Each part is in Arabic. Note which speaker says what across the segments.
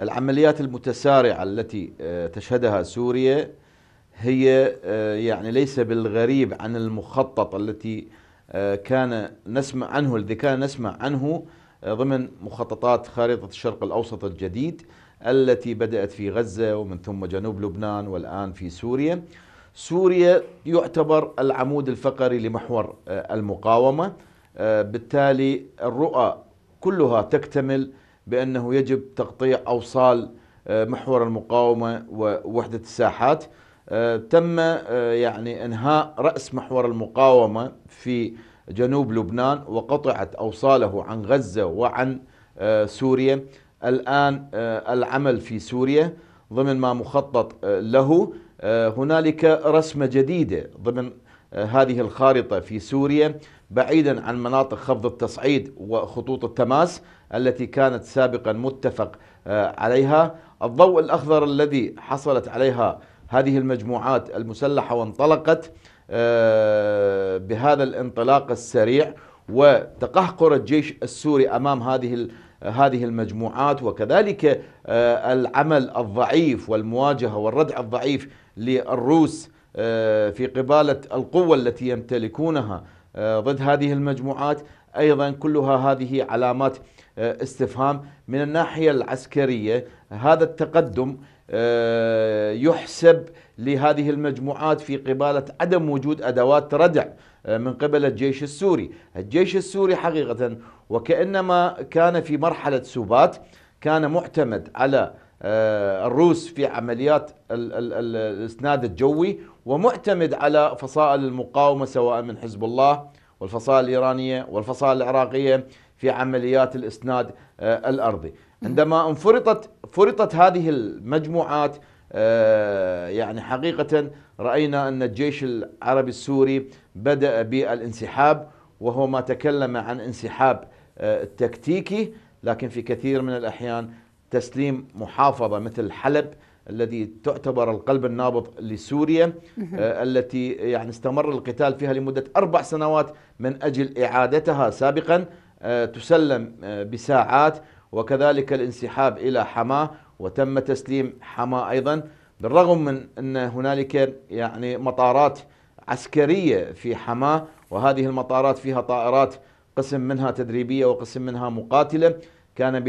Speaker 1: العمليات المتسارعة التي آه، تشهدها سوريا هي آه، يعني ليس بالغريب عن المخطط التي آه، كان نسمع عنه الذي كان نسمع عنه ضمن مخططات خارطة الشرق الأوسط الجديد التي بدأت في غزة ومن ثم جنوب لبنان والآن في سوريا سوريا يعتبر العمود الفقري لمحور المقاومة بالتالي الرؤى كلها تكتمل بأنه يجب تقطيع أوصال آه، محور المقاومة ووحدة الساحات آه، تم آه، يعني إنهاء رأس محور المقاومة في جنوب لبنان وقطعت أوصاله عن غزة وعن سوريا الآن العمل في سوريا ضمن ما مخطط له هنالك رسمة جديدة ضمن هذه الخارطة في سوريا بعيدا عن مناطق خفض التصعيد وخطوط التماس التي كانت سابقا متفق آه، عليها الضوء الأخضر الذي حصلت عليها هذه المجموعات المسلحة وانطلقت آه، بهذا الانطلاق السريع وتقهقر الجيش السوري أمام هذه هذه المجموعات وكذلك آه، العمل الضعيف والمواجهة والردع الضعيف للروس في قبالة القوة التي يمتلكونها آه، ضد هذه المجموعات ايضا كلها هذه علامات آه، استفهام من الناحيه العسكريه هذا التقدم آه، يحسب لهذه المجموعات في قباله عدم وجود ادوات ردع من قبل الجيش السوري، الجيش السوري حقيقه وكانما كان في مرحله سبات كان معتمد على آه، الروس في عمليات الاسناد الجوي ومعتمد على فصائل المقاومه سواء من حزب الله والفصائل الايرانيه والفصائل العراقيه في عمليات الاسناد آه، الارضي عندما انفرطت فرطت هذه المجموعات آه، يعني حقيقه راينا ان الجيش العربي السوري بدا بالانسحاب وهو ما تكلم عن انسحاب تكتيكي لكن في كثير من الاحيان تسليم محافظة مثل حلب الذي تعتبر القلب النابض لسوريا آه، التي يعني استمر القتال فيها لمدة أربع سنوات من أجل إعادتها سابقا آه، تسلم آه، بساعات وكذلك الانسحاب إلى حماة وتم تسليم حماة أيضا بالرغم من أن هنالك يعني مطارات عسكرية في حماة وهذه المطارات فيها طائرات قسم منها تدريبية وقسم منها مقاتلة كان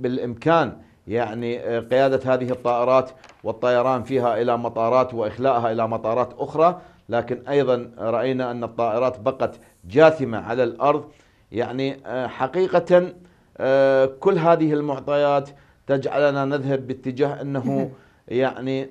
Speaker 1: بالإمكان يعني آه، قيادة هذه الطائرات والطيران فيها إلى مطارات وإخلاءها إلى مطارات أخرى لكن أيضا رأينا أن الطائرات بقت جاثمة على الأرض يعني آه، حقيقة آه، كل هذه المعطيات تجعلنا نذهب باتجاه أنه يعني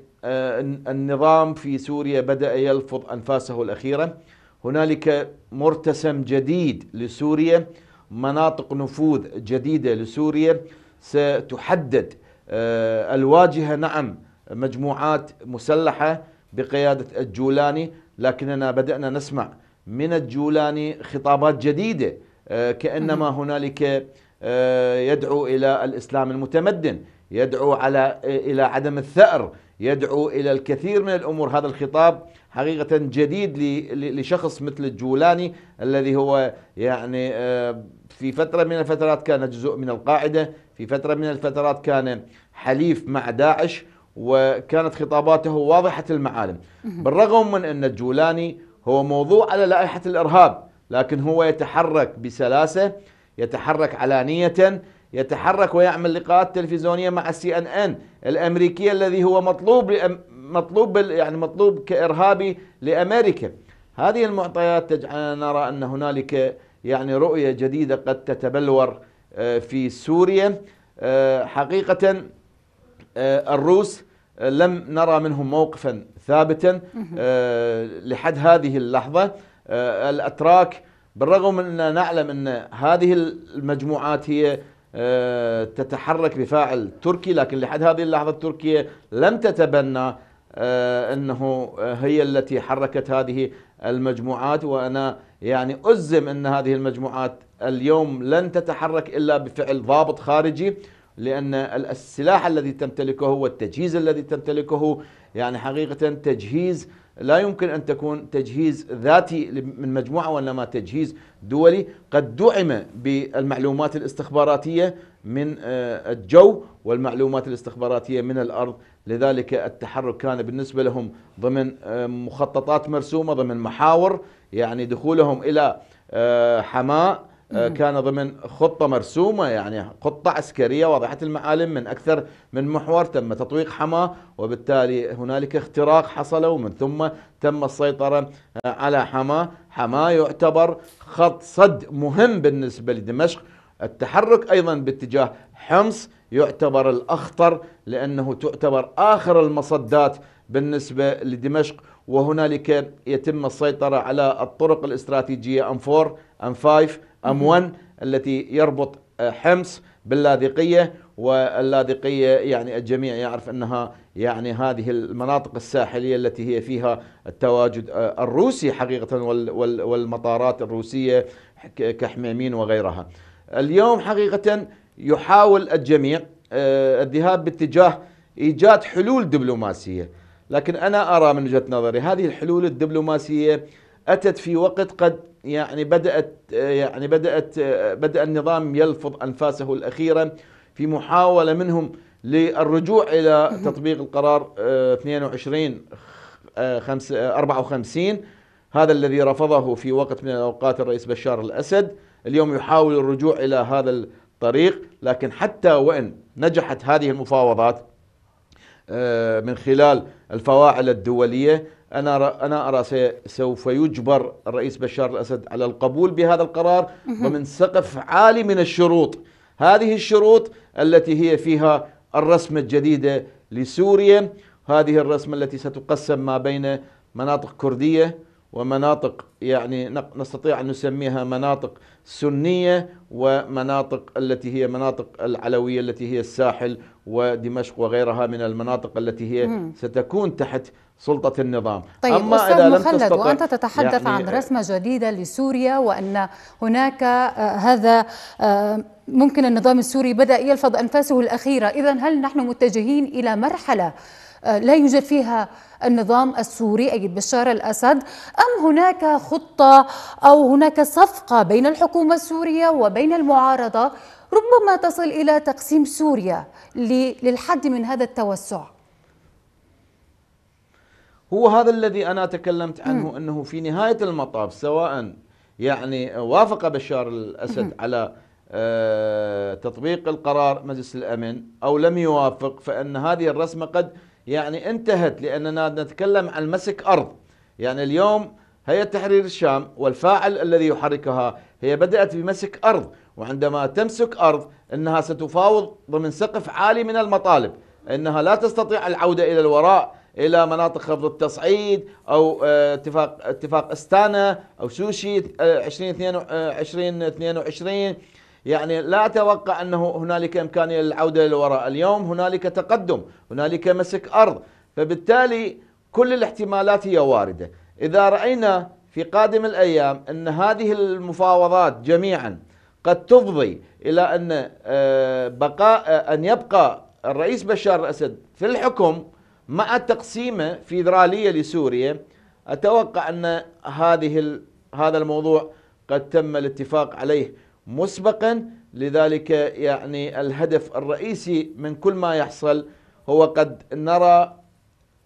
Speaker 1: النظام في سوريا بدأ يلفظ أنفاسه الأخيرة هنالك مرتسم جديد لسوريا مناطق نفوذ جديدة لسوريا ستحدد آه، الواجهة نعم مجموعات مسلحة بقيادة الجولاني لكننا بدأنا نسمع من الجولاني خطابات جديدة آه، كأنما هنالك آه، يدعو إلى الإسلام المتمدن يدعو على إلى عدم الثأر يدعو إلى الكثير من الأمور هذا الخطاب حقيقة جديد لشخص مثل الجولاني الذي هو يعني آه، في فترة من الفترات كان جزء من القاعدة في فترة من الفترات كان حليف مع داعش وكانت خطاباته واضحة المعالم بالرغم من أن الجولاني هو موضوع على لائحة الإرهاب لكن هو يتحرك بسلاسة يتحرك علانية يتحرك ويعمل لقاءات تلفزيونية مع السي ان ان الأمريكية الذي هو مطلوب مطلوب يعني مطلوب كإرهابي لأمريكا هذه المعطيات تجعلنا نرى أن هنالك يعني رؤية جديدة قد تتبلور آه، في سوريا آه، حقيقة آه، الروس لم نرى منهم موقفا ثابتا لحد هذه اللحظة الأتراك بالرغم من أننا نعلم أن هذه المجموعات هي آه، تتحرك بفاعل تركي لكن لحد هذه اللحظة تركيا لم تتبنى آه، أنه هي التي حركت هذه المجموعات وأنا يعني أزم أن هذه المجموعات اليوم لن تتحرك إلا بفعل ضابط خارجي لأن السلاح الذي تمتلكه والتجهيز الذي تمتلكه يعني حقيقة تجهيز لا يمكن أن تكون تجهيز ذاتي من مجموعة وإنما تجهيز دولي قد دعم بالمعلومات الاستخباراتية من آه، الجو والمعلومات الاستخباراتية من الأرض لذلك التحرك كان بالنسبة لهم ضمن آه، مخططات مرسومة ضمن محاور يعني دخولهم إلى آه، حماة آه، كان ضمن خطة مرسومة يعني خطة عسكرية واضحة المعالم من أكثر من محور تم تطويق حماه وبالتالي هنالك اختراق حصل ومن ثم تم السيطرة آه، على حماه، حماه يعتبر خط صد مهم بالنسبة لدمشق التحرك أيضا باتجاه حمص يعتبر الأخطر لأنه تعتبر آخر المصدات بالنسبة لدمشق وهنالك يتم السيطرة على الطرق الاستراتيجيه أم 4 أم 5 أم M1 التي يربط آه، حمص باللاذقية واللاذقية يعني الجميع يعرف أنها يعني هذه المناطق الساحلية التي هي فيها التواجد آه، الروسي حقيقة والمطارات الروسية كحميمين وغيرها اليوم حقيقة يحاول الجميع آه، الذهاب باتجاه إيجاد حلول دبلوماسية لكن أنا أرى من وجهة نظري هذه الحلول الدبلوماسية أتت في وقت قد يعني بدأت يعني بدأت بدأ النظام يلفظ أنفاسه الأخيرة في محاولة منهم للرجوع إلى تطبيق القرار 22 آه، 54 آه، آه، هذا الذي رفضه في وقت من الأوقات الرئيس بشار الأسد اليوم يحاول الرجوع إلى هذا الطريق لكن حتى وإن نجحت هذه المفاوضات آه، من خلال الفواعل الدولية أنا أنا أرى سوف يجبر الرئيس بشار الأسد على القبول بهذا القرار ومن سقف عالي من الشروط هذه الشروط التي هي فيها الرسمة الجديدة لسوريا هذه الرسمة التي ستقسم ما بين مناطق كردية ومناطق يعني نستطيع أن نسميها مناطق سنية ومناطق التي هي مناطق العلوية التي هي الساحل ودمشق وغيرها من المناطق التي هي ستكون تحت سلطة النظام طيب أما أستاذ إذا مخلد لم وأنت تتحدث يعني عن رسمة جديدة لسوريا وأن هناك آه، هذا آه، ممكن النظام السوري بدأ يلفظ أنفاسه الأخيرة إذا هل نحن متجهين إلى مرحلة آه، لا يوجد فيها النظام السوري أي بشار الأسد أم هناك خطة أو هناك صفقة بين الحكومة السورية وبين المعارضة ربما تصل إلى تقسيم سوريا للحد من هذا التوسع هو هذا الذي أنا تكلمت عنه م. أنه في نهاية المطاف سواء يعني وافق بشار الأسد م. على آه، تطبيق القرار مجلس الأمن أو لم يوافق فأن هذه الرسمة قد يعني انتهت لأننا نتكلم عن مسك أرض يعني اليوم هي تحرير الشام والفاعل الذي يحركها هي بدأت بمسك أرض وعندما تمسك أرض أنها ستفاوض ضمن سقف عالي من المطالب أنها لا تستطيع العودة إلى الوراء الى مناطق خفض التصعيد او آه، اتفاق اتفاق استانا او سوشي 2022 آه، يعني لا أتوقع أنه هنالك إمكانية للعودة للوراء اليوم هنالك تقدم هنالك مسك أرض فبالتالي كل الاحتمالات هي واردة إذا رأينا في قادم الأيام أن هذه المفاوضات جميعا قد تفضي إلى أن آه، بقاء آه، أن يبقى الرئيس بشار الأسد في الحكم مع تقسيمه فيدرالية لسوريا أتوقع أن هذه هذا الموضوع قد تم الاتفاق عليه مسبقا لذلك يعني الهدف الرئيسي من كل ما يحصل هو قد نرى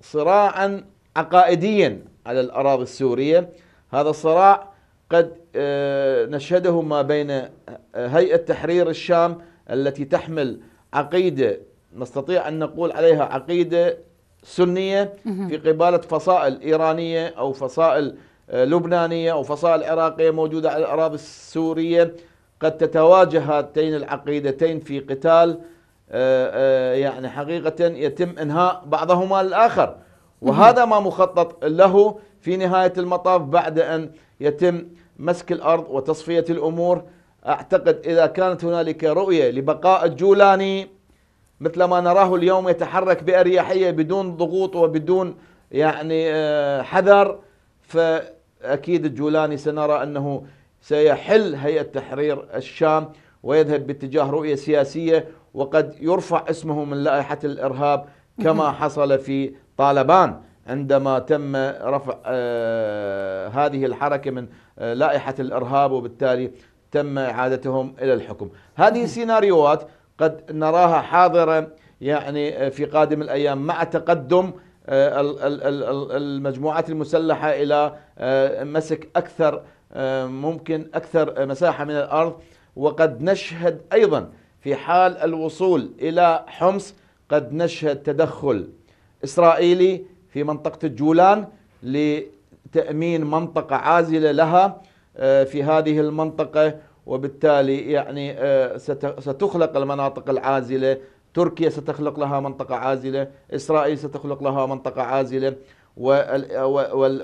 Speaker 1: صراعا عقائديا على الأراضي السورية هذا الصراع قد آه، نشهده ما بين آه، هيئة تحرير الشام التي تحمل عقيدة نستطيع أن نقول عليها عقيدة سنية في قبالة فصائل إيرانية أو فصائل آه، لبنانية أو فصائل عراقية موجودة على الأراضي السورية قد تتواجه هاتين العقيدتين في قتال آه، آه، يعني حقيقة يتم إنهاء بعضهما الآخر وهذا ما مخطط له في نهاية المطاف بعد أن يتم مسك الأرض وتصفية الأمور أعتقد إذا كانت هنالك رؤية لبقاء الجولاني مثل ما نراه اليوم يتحرك بأريحية بدون ضغوط وبدون يعني آه، حذر فأكيد الجولاني سنرى أنه سيحل هيئة تحرير الشام ويذهب باتجاه رؤية سياسية وقد يرفع اسمه من لائحة الإرهاب كما حصل في طالبان عندما تم رفع آه، هذه الحركة من آه، لائحة الإرهاب وبالتالي تم إعادتهم إلى الحكم هذه سيناريوهات قد نراها حاضرة يعني آه، في قادم الأيام مع تقدم المجموعات المسلحة إلى مسك أكثر آه، ممكن أكثر مساحة من الأرض وقد نشهد أيضا في حال الوصول إلى حمص قد نشهد تدخل إسرائيلي في منطقة الجولان لتأمين منطقة عازلة لها آه، في هذه المنطقة وبالتالي يعني آه، ستخلق المناطق العازلة تركيا ستخلق لها منطقة عازلة إسرائيل ستخلق لها منطقة عازلة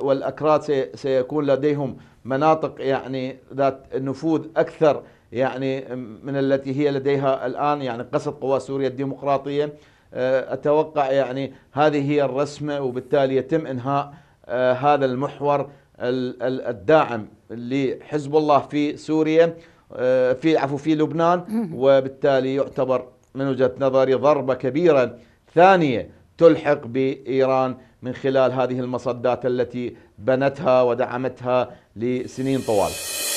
Speaker 1: والأكراد سيكون لديهم مناطق يعني ذات نفوذ أكثر يعني من التي هي لديها الآن يعني قصد قوى سوريا الديمقراطية آه، أتوقع يعني هذه هي الرسمة وبالتالي يتم إنهاء آه، هذا المحور الداعم لحزب الله في سوريا آه، في عفوا في لبنان وبالتالي يعتبر من وجهة نظري ضربة كبيرة ثانية تلحق بإيران من خلال هذه المصدات التي بنتها ودعمتها لسنين طوال